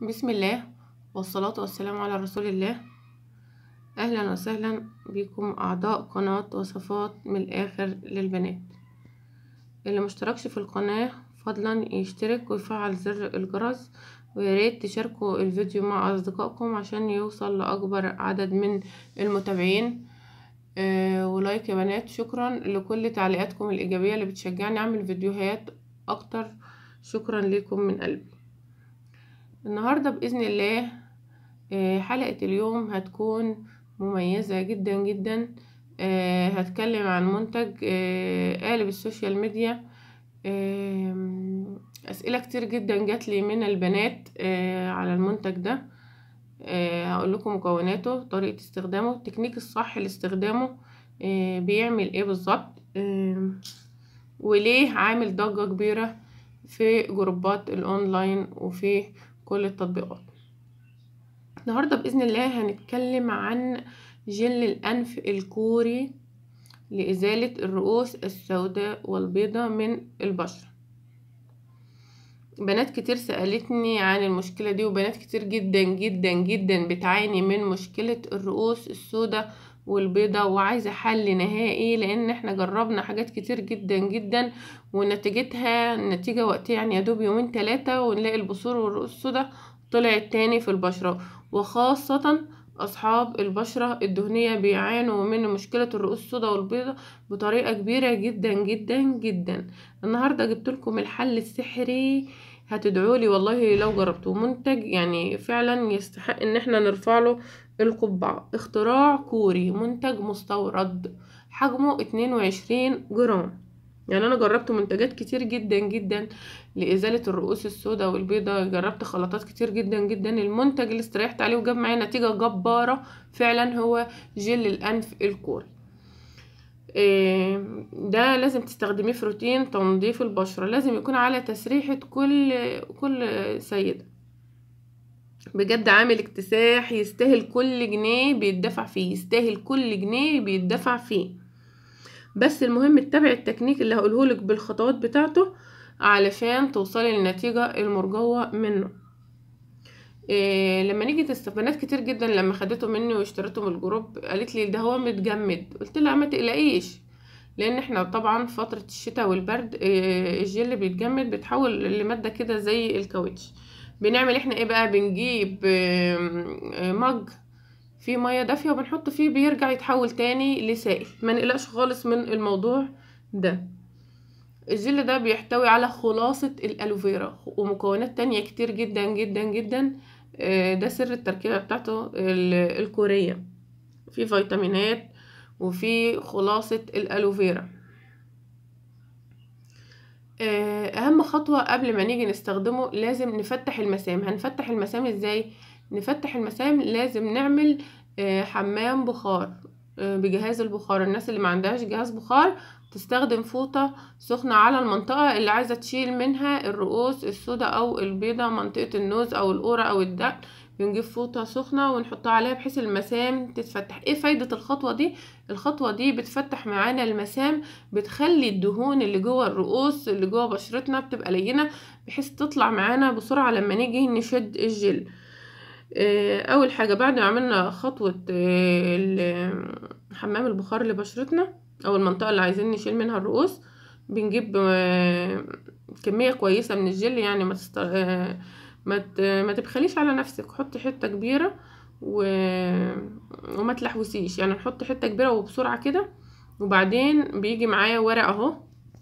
بسم الله والصلاة والسلام على رسول الله أهلا وسهلا بكم أعضاء قناة وصفات من الآخر للبنات اللي مشتركش في القناة فضلا يشترك ويفعل زر الجرس وياريت تشاركوا الفيديو مع أصدقائكم عشان يوصل لأكبر عدد من المتابعين آه ولايك يا بنات شكرا لكل تعليقاتكم الإيجابية اللي بتشجعني أعمل فيديوهات أكتر شكرا لكم من قلبي النهاردة بإذن الله آه، حلقة اليوم هتكون مميزة جدا جدا آه، هتكلم عن منتج آه، قالب السوشيال ميديا أسئلة كتير جدا جات لي من البنات على المنتج ده هقول لكم مكوناته طريقة استخدامه التكنيك الصح لاستخدامه بيعمل ايه بالظبط وليه عامل ضجة كبيرة في جروبات الاونلاين وفي كل التطبيقات النهاردة بإذن الله هنتكلم عن جل الأنف الكوري لإزالة الرؤوس السوداء والبيضاء من البشرة بنات كتير سألتني عن المشكلة دي وبنات كتير جدا جدا جدا بتعاني من مشكلة الرؤوس السوداء والبيضة وعايزة حل نهائي لان احنا جربنا حاجات كتير جدا جدا ونتيجتها النتيجة وقت يعني يا دوب يومين ثلاثة ونلاقي البصور والرؤوس السوداء طلعت تاني في البشرة وخاصة اصحاب البشرة الدهنية بيعانوا من مشكلة الرؤوس السوداء والبيضة بطريقة كبيرة جدا جدا جدا النهاردة جبتلكم الحل السحري هتدعولي والله لو جربتوه منتج يعني فعلا يستحق ان احنا نرفع له القبعة اختراع كوري منتج مستورد حجمه اتنين وعشرين جرام يعني انا جربت منتجات كتير جدا جدا لازاله الرؤوس السوداء والبيضة جربت خلطات كتير جدا جدا المنتج اللي استريحت عليه وجاب معايا نتيجه جباره فعلا هو جل الانف الكوري ده لازم تستخدميه في روتين تنظيف البشره لازم يكون على تسريحه كل كل سيده بجد عامل اكتساح يستاهل كل جنيه بيتدفع فيه يستاهل كل جنيه بيتدفع فيه بس المهم تتابع التكنيك اللي هقولهولك بالخطوات بتاعته علشان توصلي للنتيجة المرجوة منه إيه لما نيجي بنات كتير جدا لما خدته مني واشتريته من الجروب قالت لي ده هو متجمد قلت لها ما تقلقيش لان احنا طبعا فترة الشتاء والبرد إيه الجل بيتجمد بيتحول لمادة كده زي الكاوتش بنعمل احنا ايه بقى بنجيب آه، مج فيه ميه دافيه وبنحط فيه بيرجع يتحول تاني لسائل ما نقلقش خالص من الموضوع ده الجل ده بيحتوي على خلاصة الألوفيرا ومكونات تانية كتير جدا جدا جدا آه، ده سر التركيبة بتاعته الكورية في فيتامينات وفي خلاصة الألوفيرا آه، اهم خطوة قبل ما نيجي نستخدمه لازم نفتح المسام هنفتح المسام ازاي نفتح المسام لازم نعمل آه، حمام بخار آه، بجهاز البخار الناس اللي ما عندهاش جهاز بخار تستخدم فوطة سخنة على المنطقة اللي عايزة تشيل منها الرؤوس السوداء او البيضة منطقة النوز او القورة او الدقن بنجيب فوطه سخنه ونحطها عليها بحيث المسام تتفتح ايه فايده الخطوه دي الخطوه دي بتفتح معانا المسام بتخلي الدهون اللي جوه الرؤوس اللي جوه بشرتنا بتبقى لينه بحيث تطلع معانا بسرعه لما نيجي نشد الجل آه، اول حاجه بعد ما عملنا خطوه آه، حمام البخار لبشرتنا او المنطقه اللي عايزين نشيل منها الرؤوس بنجيب آه، كميه كويسه من الجل يعني ما تست... ما تبخليش على نفسك حطي حته كبيره و... وما تلحوسيش يعني نحط حته كبيره وبسرعه كده وبعدين بيجي معايا ورق اهو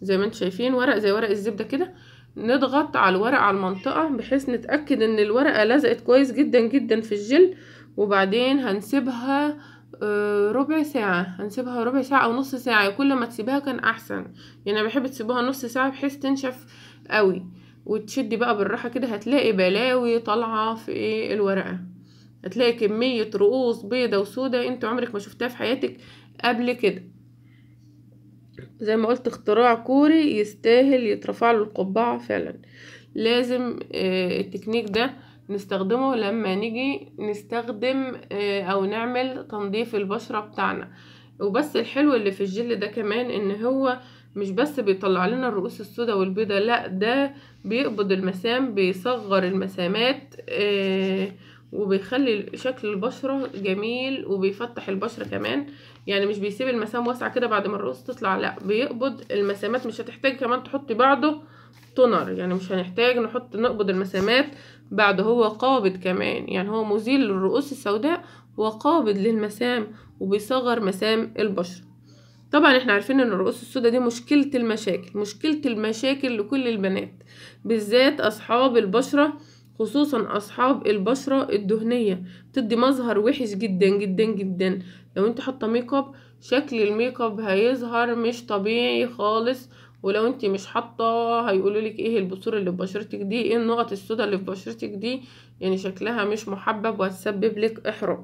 زي ما انتم شايفين ورق زي ورق الزبده كده نضغط على الورق على المنطقه بحيث نتاكد ان الورقه لزقت كويس جدا جدا في الجل وبعدين هنسيبها آه، ربع ساعة هنسيبها ربع ساعة أو نص ساعة كل ما تسيبها كان أحسن يعني بحب تسيبها نص ساعة بحيث تنشف قوي وتشدي بقى بالراحة كده هتلاقي بلاوي طالعة في ايه الورقة هتلاقي كمية رؤوس بيضة وسودة انت عمرك ما شفتها في حياتك قبل كده زي ما قلت اختراع كوري يستاهل يترفع له القبعة فعلا لازم آه، التكنيك ده نستخدمه لما نيجي نستخدم آه، او نعمل تنظيف البشرة بتاعنا وبس الحلو اللي في الجل ده كمان ان هو مش بس بيطلع لنا الرؤوس السوداء والبيضاء لا ده بيقبض المسام بيصغر المسامات آه، وبيخلي شكل البشرة جميل وبيفتح البشرة كمان يعني مش بيسيب المسام واسعة كده بعد ما الرؤوس تطلع لا بيقبض المسامات مش هتحتاج كمان تحطي بعده تونر يعني مش هنحتاج نحط نقبض المسامات بعد هو قابض كمان يعني هو مزيل للرؤوس السوداء وقابض للمسام وبيصغر مسام البشرة طبعا احنا عارفين ان الرؤوس السوداء دي مشكلة المشاكل مشكلة المشاكل لكل البنات بالذات اصحاب البشرة خصوصا اصحاب البشرة الدهنية بتدي مظهر وحش جدا جدا جدا لو انت حاطة ميك اب شكل الميك اب هيظهر مش طبيعي خالص ولو انت مش حاطه هيقولوا لك ايه البصور اللي في بشرتك دي ايه النقط السوداء اللي في بشرتك دي يعني شكلها مش محبب وهتسبب لك احراج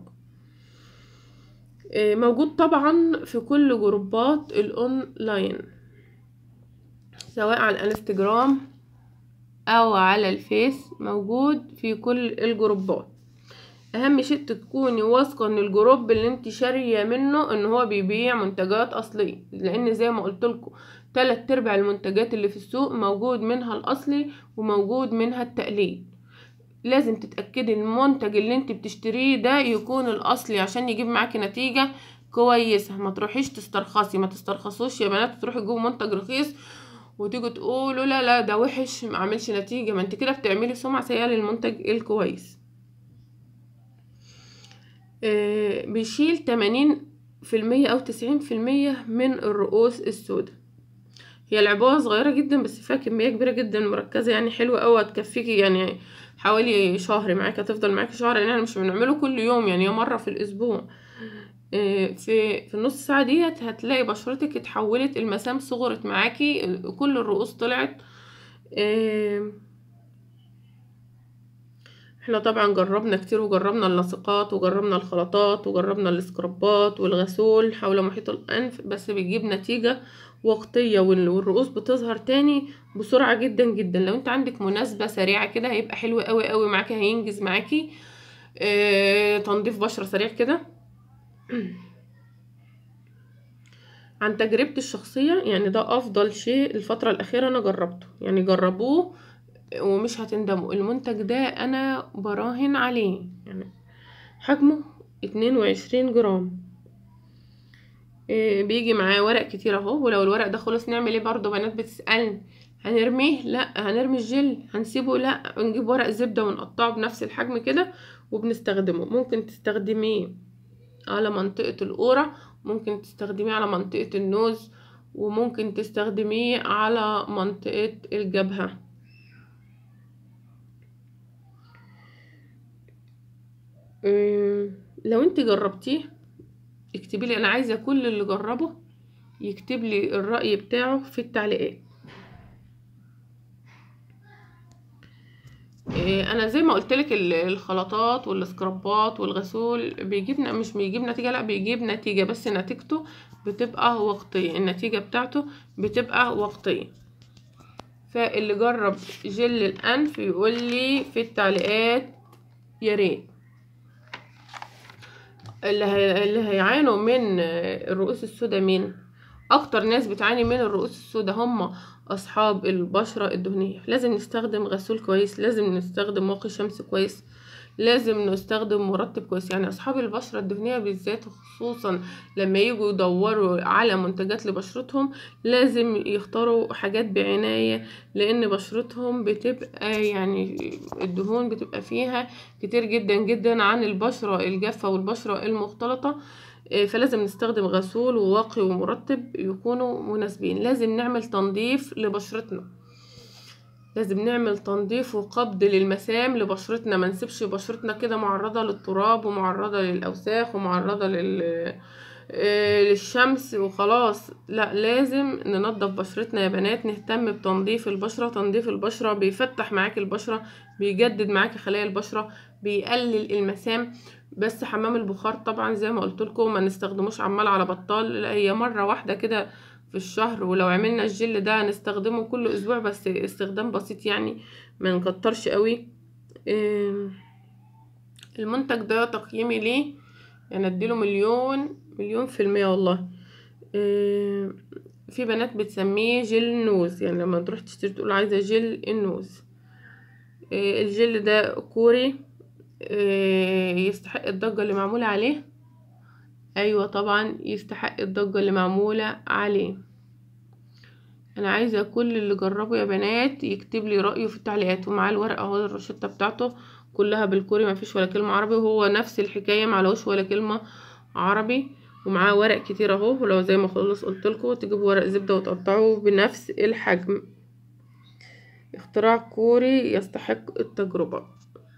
آه، موجود طبعا في كل جروبات الاونلاين سواء على الانستجرام او على الفيس موجود في كل الجروبات اهم شيء تكوني واثقه ان الجروب اللي انت شاريه منه ان هو بيبيع منتجات اصليه لان زي ما قلت لكم ثلاث ارباع المنتجات اللي في السوق موجود منها الاصلي وموجود منها التقليد لازم تتأكدي المنتج اللي انت بتشتريه ده يكون الأصلي عشان يجيب معاكي نتيجة كويسة ما تروحيش تسترخصي ما تسترخصوش يا بنات تروحي تجيبوا منتج رخيص وتيجوا تقولوا لا لا ده وحش ما عملش نتيجة ما انت كده بتعملي سمعة سيئة للمنتج الكويس اه بيشيل تمانين في المية أو تسعين في المية من الرؤوس السوداء هي العبوة صغيرة جدا بس فيها كمية كبيرة جدا مركزة يعني حلوة اوي هتكفيكي يعني حوالي شهر معاك هتفضل معاك شهر لان احنا مش بنعمله كل يوم يعني مره في الاسبوع آه، في في النص ساعه ديت هتلاقي بشرتك اتحولت المسام صغرت معاكي كل الرؤوس طلعت آه، احنا طبعا جربنا كتير وجربنا اللاصقات وجربنا الخلطات وجربنا السكربات والغسول حول محيط الانف بس بيجيب نتيجه وقتية والرؤوس بتظهر تاني بسرعة جدا جدا لو انت عندك مناسبة سريعة كده هيبقى حلو قوي قوي معاكي هينجز معاكي اه تنظيف بشرة سريع كده عن تجربتي الشخصية يعني ده أفضل شيء الفترة الأخيرة أنا جربته يعني جربوه ومش هتندموا المنتج ده أنا براهن عليه يعني حجمه اتنين وعشرين جرام إيه، بيجي معاه ورق كتير اهو ولو الورق ده خلص نعمل ايه برضو بنات بتسألني هنرميه لا هنرمي الجل هنسيبه لا نجيب ورق زبدة ونقطعه بنفس الحجم كده وبنستخدمه ممكن تستخدميه على منطقة القورة ممكن تستخدميه على منطقة النوز وممكن تستخدميه على منطقة الجبهة إيه، لو انت جربتيه اكتبي لي انا عايزه كل اللي جربه يكتب لي الراي بتاعه في التعليقات إيه، انا زي ما قلت لك الخلطات والسكرابات والغسول بيجيب مش بيجيب نتيجه لا بيجيب نتيجه بس نتيجته بتبقى وقتيه النتيجه بتاعته بتبقى وقتيه فاللي جرب جل الانف يقول لي في التعليقات يا ريت اللي هيعانوا من الرؤوس السوداء مين اكتر ناس بتعاني من الرؤوس السوداء هم اصحاب البشره الدهنيه لازم نستخدم غسول كويس لازم نستخدم واقي شمس كويس لازم نستخدم مرطب كويس يعني اصحاب البشرة الدهنية بالذات خصوصا لما يجوا يدوروا على منتجات لبشرتهم لازم يختاروا حاجات بعناية لان بشرتهم بتبقى يعني الدهون بتبقى فيها كتير جدا جدا عن البشرة الجافة والبشرة المختلطة آه، فلازم نستخدم غسول وواقي ومرطب يكونوا مناسبين لازم نعمل تنظيف لبشرتنا لازم نعمل تنظيف وقبض للمسام لبشرتنا ما نسيبش بشرتنا كده معرضة للتراب ومعرضة للأوساخ ومعرضة لل... آه، للشمس وخلاص لا لازم ننظف بشرتنا يا بنات نهتم بتنظيف البشرة تنظيف البشرة بيفتح معاك البشرة بيجدد معاك خلايا البشرة بيقلل المسام بس حمام البخار طبعا زي ما قلت لكم ما نستخدموش عمال على بطال لا هي مرة واحدة كده في الشهر ولو عملنا الجل ده هنستخدمه كل اسبوع بس استخدام بسيط يعني ما نكترش قوي المنتج ده تقييمي ليه يعني اديله مليون مليون في المية والله في بنات بتسميه جل النوز يعني لما تروح تشتري تقول عايزة جل النوز آه، الجل ده كوري آه، يستحق الضجة اللي معمولة عليه ايوه طبعا يستحق الضجة اللي معمولة عليه انا عايزة كل اللي جربه يا بنات يكتب لي رأيه في التعليقات ومعاه الورقة اهو الروشتة بتاعته كلها بالكوري مفيش ولا كلمة عربي وهو نفس الحكاية معلهوش ولا كلمة عربي ومعاه ورق كتير اهو ولو زي ما خلص قلتلكوا تجيبوا ورق زبدة وتقطعه بنفس الحجم اختراع كوري يستحق التجربة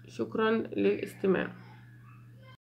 شكرا للاستماع